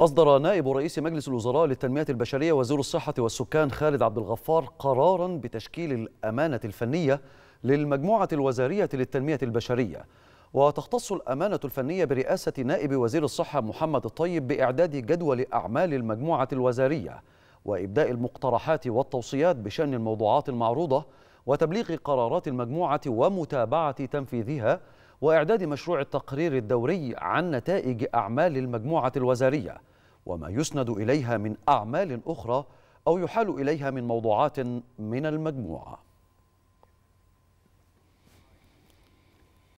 أصدر نائب رئيس مجلس الوزراء للتنمية البشرية وزير الصحة والسكان خالد عبد الغفار قرارا بتشكيل الأمانة الفنية للمجموعة الوزارية للتنمية البشرية وتختص الأمانة الفنية برئاسة نائب وزير الصحة محمد الطيب بإعداد جدول أعمال المجموعة الوزارية وإبداء المقترحات والتوصيات بشأن الموضوعات المعروضة وتبليغ قرارات المجموعة ومتابعة تنفيذها وإعداد مشروع التقرير الدوري عن نتائج أعمال المجموعة الوزارية وما يسند إليها من أعمال أخرى أو يحال إليها من موضوعات من المجموعة